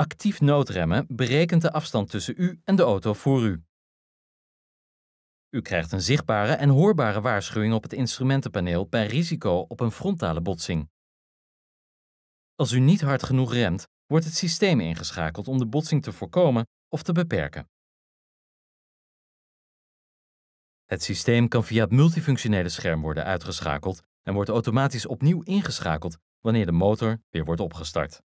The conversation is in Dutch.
Actief noodremmen berekent de afstand tussen u en de auto voor u. U krijgt een zichtbare en hoorbare waarschuwing op het instrumentenpaneel bij risico op een frontale botsing. Als u niet hard genoeg remt, wordt het systeem ingeschakeld om de botsing te voorkomen of te beperken. Het systeem kan via het multifunctionele scherm worden uitgeschakeld en wordt automatisch opnieuw ingeschakeld wanneer de motor weer wordt opgestart.